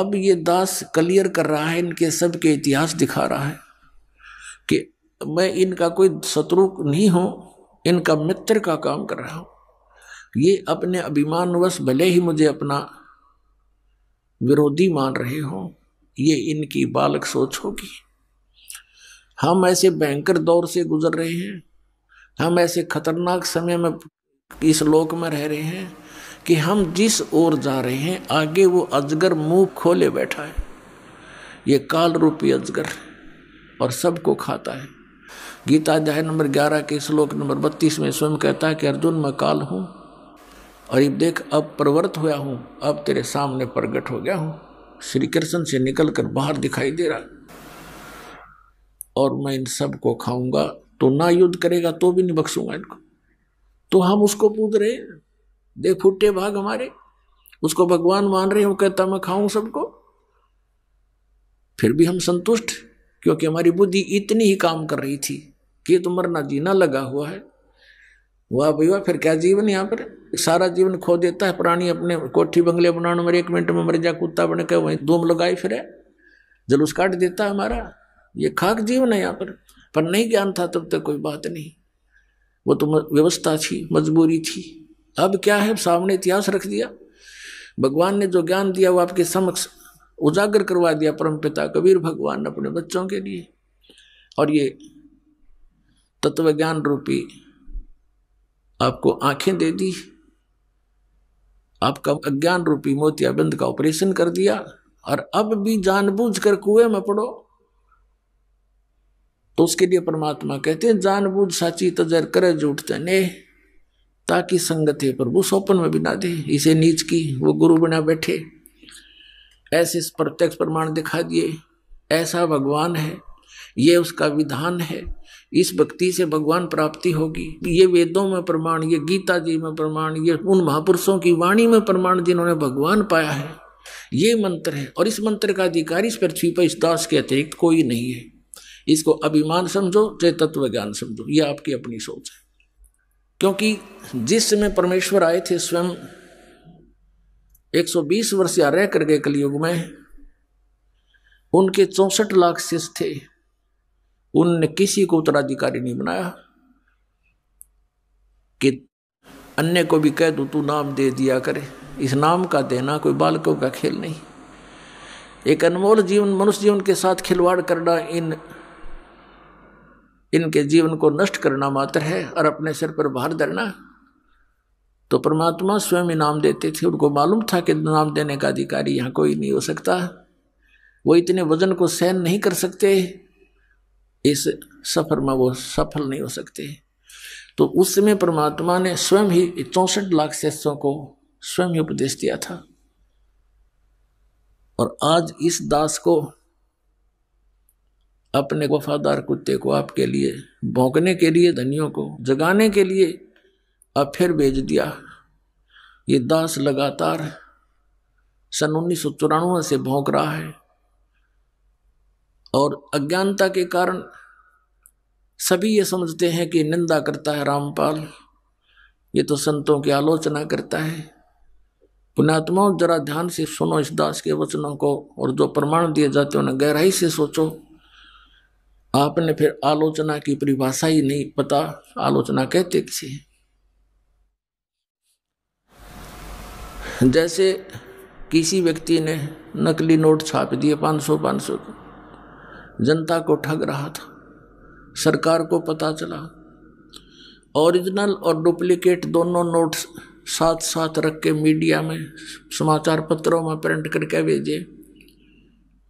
अब ये दास क्लियर कर रहा है इनके सब के इतिहास दिखा रहा है कि मैं इनका कोई शत्रु नहीं हूं इनका मित्र का काम कर रहा हूं ये अपने अभिमानवश भले ही मुझे अपना विरोधी मान रहे हो ये इनकी बालक सोच होगी हम ऐसे भयंकर दौर से गुजर रहे हैं हम ऐसे खतरनाक समय में इस लोक में रह रहे हैं कि हम जिस ओर जा रहे हैं आगे वो अजगर मुंह खोले बैठा है ये काल रूपी अजगर और सबको खाता है गीता अध्याय नंबर ग्यारह के श्लोक नंबर बत्तीस में स्वयं कहता है कि अर्जुन मैं काल हूँ और ये देख अब प्रवृत्त हुआ हूँ अब तेरे सामने प्रगट हो गया हूँ श्री कृष्ण से निकल कर बाहर दिखाई दे रहा और मैं इन सब को खाऊंगा तो ना युद्ध करेगा तो भी नहीं बख्सूंगा इनको तो हम उसको पूज रहे हैं देख फूटे भाग हमारे उसको भगवान मान रहे हो कहता मैं खाऊं सबको फिर भी हम संतुष्ट क्योंकि हमारी बुद्धि इतनी ही काम कर रही थी कि तो मरना जीना लगा हुआ है वाह भाई वाह फिर क्या जीवन यहाँ पर सारा जीवन खो देता है प्राणी अपने कोठी बंगले बनाने में एक मिनट में मर जा कुत्ता बन के वहीं धूम लगाए है जलूस काट देता है हमारा ये खाक जीवन है यहाँ पर पर नहीं ज्ञान था तब तक कोई बात नहीं वो तो व्यवस्था थी मजबूरी थी अब क्या है सामने इतिहास रख दिया भगवान ने जो ज्ञान दिया वो आपके समक्ष उजागर करवा दिया परम पिता कबीर भगवान अपने बच्चों के लिए और ये तत्व ज्ञान रूपी आपको आंखें दे दी आपका अज्ञान रूपी मोतियाबिंद का ऑपरेशन कर दिया और अब भी जानबूझ कर कुएं में पड़ो तो उसके लिए परमात्मा कहते हैं जानबूझ साची तजर करे झूठ तने ताकि संगत है प्रभु सौपन में बिना दे इसे नीच की वो गुरु बिना बैठे ऐसे प्रत्यक्ष प्रमाण दिखा दिए ऐसा भगवान है ये उसका विधान है इस भक्ति से भगवान प्राप्ति होगी ये वेदों में प्रमाण ये गीता जी में प्रमाण ये उन महापुरुषों की वाणी में प्रमाण जिन्होंने भगवान पाया है ये मंत्र है और इस मंत्र का अधिकारी इस पृथ्वी पर इस दास के अतिरिक्त कोई नहीं है इसको अभिमान समझो चाहे तत्व ज्ञान समझो ये आपकी अपनी सोच है क्योंकि जिस समय परमेश्वर आए थे स्वयं 120 वर्ष या रह कर गए कलयुग में उनके चौसठ लाख शिष्य थे उनने किसी को उत्तराधिकारी नहीं बनाया कि अन्य को भी कह दो तू नाम दे दिया करे इस नाम का देना कोई बालकों का खेल नहीं एक अनमोल जीवन मनुष्य जीवन के साथ खिलवाड़ करना इन इनके जीवन को नष्ट करना मात्र है और अपने सिर पर भार धरना तो परमात्मा स्वयं इनाम देते थे उनको मालूम था कि इनाम देने का अधिकारी यहाँ कोई नहीं हो सकता वो इतने वजन को सहन नहीं कर सकते इस सफर में वो सफल नहीं हो सकते तो उस समय परमात्मा ने स्वयं ही चौंसठ लाख शिष्यों को स्वयं ही उपदेश दिया था और आज इस दास को अपने वफादार कुत्ते को आपके लिए भोंकने के लिए धनियों को जगाने के लिए अब फिर भेज दिया ये दास लगातार सन उन्नीस से भोंक रहा है और अज्ञानता के कारण सभी ये समझते हैं कि निंदा करता है रामपाल ये तो संतों की आलोचना करता है पुणात्मा जरा ध्यान से सुनो इस दास के वचनों को और जो प्रमाण दिए जाते हैं उन्हें गहराई से सोचो आपने फिर आलोचना की परिभाषा ही नहीं पता आलोचना कहते किसे जैसे किसी व्यक्ति ने नकली नोट छाप दिए 500 500 के जनता को ठग रहा था सरकार को पता चला ओरिजिनल और डुप्लीकेट दोनों नोट्स साथ साथ रख के मीडिया में समाचार पत्रों में प्रिंट करके भेजे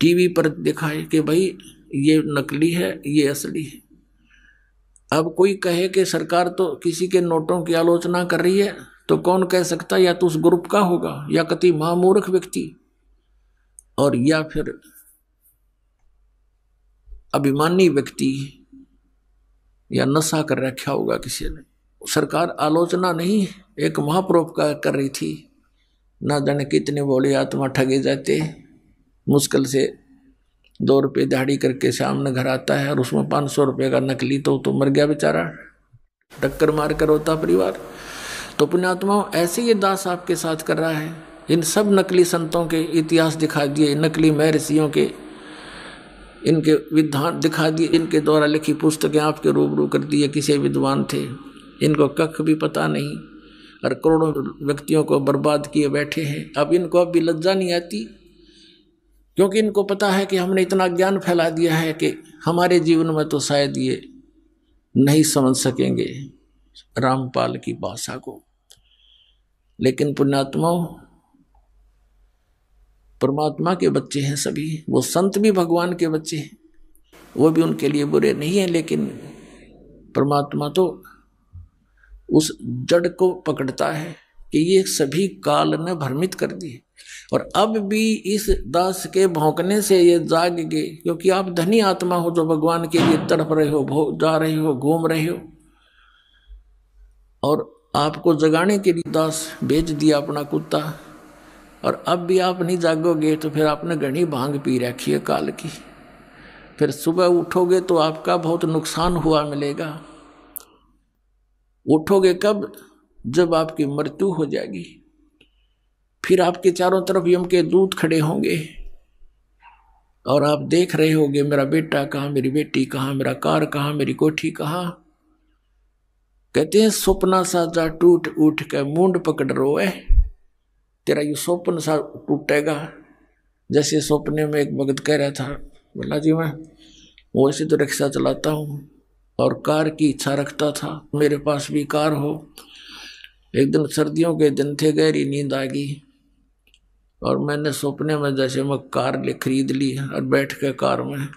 टीवी पर दिखाए कि भाई ये नकली है ये असली है अब कोई कहे कि सरकार तो किसी के नोटों की आलोचना कर रही है तो कौन कह सकता या तो उस ग्रुप का होगा या कति महामूर्ख व्यक्ति और या फिर अभिमानी व्यक्ति या नशा कर रखा होगा किसी ने सरकार आलोचना नहीं एक महाप्रोप का कर रही थी ना जाने कितने बोले आत्मा ठगे जाते मुश्किल से दो रुपये दिहाड़ी करके सामने घर आता है और उसमें पाँच सौ रुपये का नकली तो तो मर गया बेचारा टक्कर मार कर होता परिवार तो पुण्यात्माओं ऐसे ये दास आपके साथ कर रहा है इन सब नकली संतों के इतिहास दिखा दिए नकली महर्षियों के इनके विधान दिखा दिए इनके द्वारा लिखी पुस्तकें आपके रूबरू कर दिए किसे विद्वान थे इनको कख भी पता नहीं और करोड़ों व्यक्तियों को बर्बाद किए बैठे हैं अब इनको अब भी लज्जा नहीं आती क्योंकि इनको पता है कि हमने इतना ज्ञान फैला दिया है कि हमारे जीवन में तो शायद ये नहीं समझ सकेंगे रामपाल की भाषा को लेकिन पुण्यात्माओं परमात्मा के बच्चे हैं सभी वो संत भी भगवान के बच्चे हैं वो भी उनके लिए बुरे नहीं हैं लेकिन परमात्मा तो उस जड़ को पकड़ता है कि ये सभी काल ने भ्रमित कर दिए और अब भी इस दास के भौंकने से ये जाग गए क्योंकि आप धनी आत्मा हो जो भगवान के लिए तड़प रहे हो जा रहे हो घूम रहे हो और आपको जगाने के लिए दास भेज दिया अपना कुत्ता और अब भी आप नहीं जागोगे तो फिर आपने घनी भांग पी रखी है काल की फिर सुबह उठोगे तो आपका बहुत नुकसान हुआ मिलेगा उठोगे कब जब आपकी मृत्यु हो जाएगी फिर आपके चारों तरफ यम के दूत खड़े होंगे और आप देख रहे होंगे मेरा बेटा कहाँ मेरी बेटी कहाँ मेरा कार कहाँ मेरी कोठी कहाँ कहते हैं सपना साजा टूट उठ के मूंड पकड़ रोए तेरा ये सपन सा टूटेगा जैसे सपने में एक भगत कह रहा था बोला जी मैं वैसे तो रिक्शा चलाता हूँ और कार की इच्छा रखता था मेरे पास भी कार हो एक दिन सर्दियों के दिन थे गहरी नींद आ गई और मैंने सपने में जैसे मैं कार ले खरीद ली और बैठ के कार में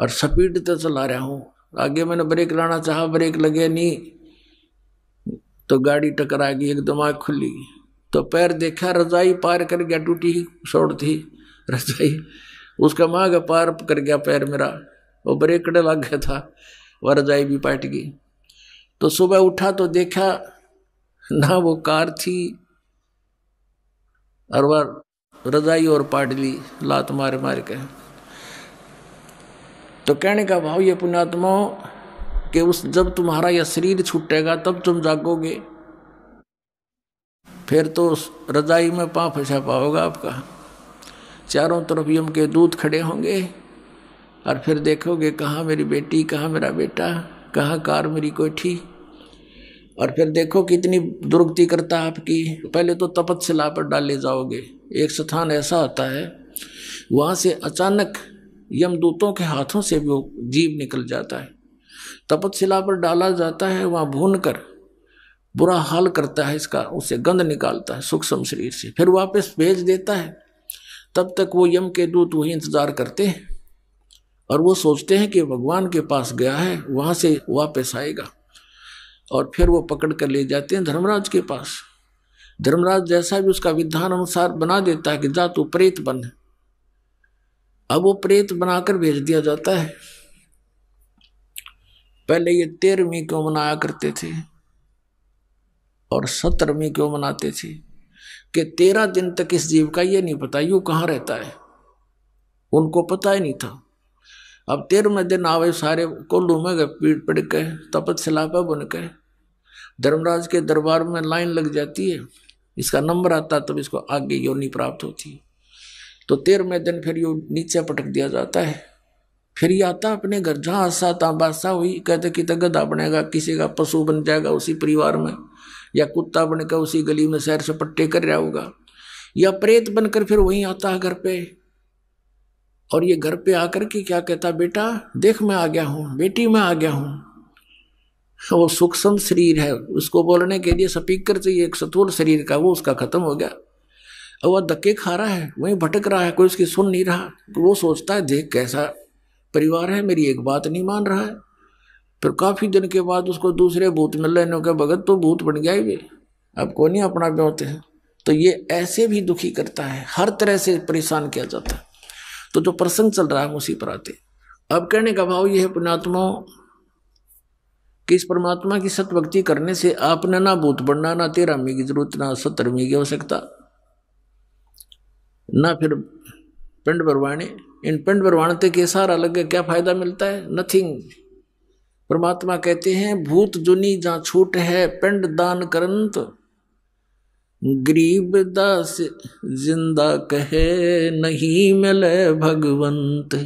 और स्पीड तो चला रहा हूँ आगे मैंने ब्रेक लाना चाहा ब्रेक लगे नहीं तो गाड़ी टकरा गई एकदम आँख खुली तो पैर देखा रजाई पार कर गया टूटी छोड़ थी रजाई उसका माँ का पार कर गया पैर मेरा वो ब्रेक कड़े लग गया था वह रजाई भी पाट गई तो सुबह उठा तो देखा ना वो कार थी हर बार रजाई और पाटली लात मार मार के तो कहने का भाव ये पुण्यात्माओं कि उस जब तुम्हारा यह शरीर छूटेगा तब तुम जागोगे फिर तो उस रजाई में पाँव फंसा पाओगा आपका चारों तरफ यम के दूध खड़े होंगे और फिर देखोगे कहाँ मेरी बेटी कहाँ मेरा बेटा कहाँ कार मेरी कोठी और फिर देखो कितनी दुर्गति करता है आपकी पहले तो तपस्या पर डाले जाओगे एक स्थान ऐसा आता है वहाँ से अचानक यमदूतों के हाथों से भी वो जीव निकल जाता है तपस्या पर डाला जाता है वहाँ भून कर बुरा हाल करता है इसका उसे गंध निकालता है सूक्ष्म शरीर से फिर वापस भेज देता है तब तक वो यम के दूत वही इंतजार करते हैं और वो सोचते हैं कि भगवान के पास गया है वहाँ से वापस आएगा और फिर वो पकड़ कर ले जाते हैं धर्मराज के पास धर्मराज जैसा भी उसका विधान अनुसार बना देता है कि जा तू प्रेत बन अब वो प्रेत बनाकर भेज दिया जाता है पहले ये तेरहवीं क्यों मनाया करते थे और सत्रहवीं क्यों मनाते थे कि तेरह दिन तक इस जीव का ये नहीं पता यू कहाँ रहता है उनको पता ही नहीं था अब तेरह में दिन आवे सारे कोल्लू में गए पीट पड़ के तपत सिलापा बन के धर्मराज के दरबार में लाइन लग जाती है इसका नंबर आता तब इसको आगे योनि प्राप्त होती है तो तेरहवें दिन फिर यो नीचे पटक दिया जाता है फिर ये आता अपने घर जहाँ आशा बादशाह हुई कहते कि गधा बनेगा किसी का पशु बन जाएगा उसी परिवार में या कुत्ता बनकर उसी गली में सैर से पट्टे कर रहा होगा या प्रेत बनकर फिर वहीं आता है घर पे और ये घर पे आकर के क्या कहता बेटा देख मैं आ गया हूँ बेटी मैं आ गया हूँ तो वो सूक्ष्म शरीर है उसको बोलने के लिए स्पीकर चाहिए एक सतुल शरीर का वो उसका खत्म हो गया और वह धक्के खा रहा है वहीं भटक रहा है कोई उसकी सुन नहीं रहा तो वो सोचता है देख कैसा परिवार है मेरी एक बात नहीं मान रहा है फिर काफ़ी दिन के बाद उसको दूसरे भूत मिल रहे हैं भगत तो भूत बन गया ही अब कौन ही अपना ब्योते हैं तो ये ऐसे भी दुखी करता है हर तरह से परेशान किया जाता है तो जो प्रसंग चल रहा है उसी पर आते अब कहने का भाव यह है पुणात्मा कि इस परमात्मा की सत भक्ति करने से आपने ना भूत बढ़ना ना तेरहवीं की जरूरत ना सत्तरवीं की आवश्यकता ना फिर पिंड भरवाने इन पिंड भरवाणते के सारा है क्या फायदा मिलता है नथिंग परमात्मा कहते हैं भूत जुनी जहाँ छूट है पिंड दान करंत गरीब दास जिंदा कहे नहीं मिले भगवंत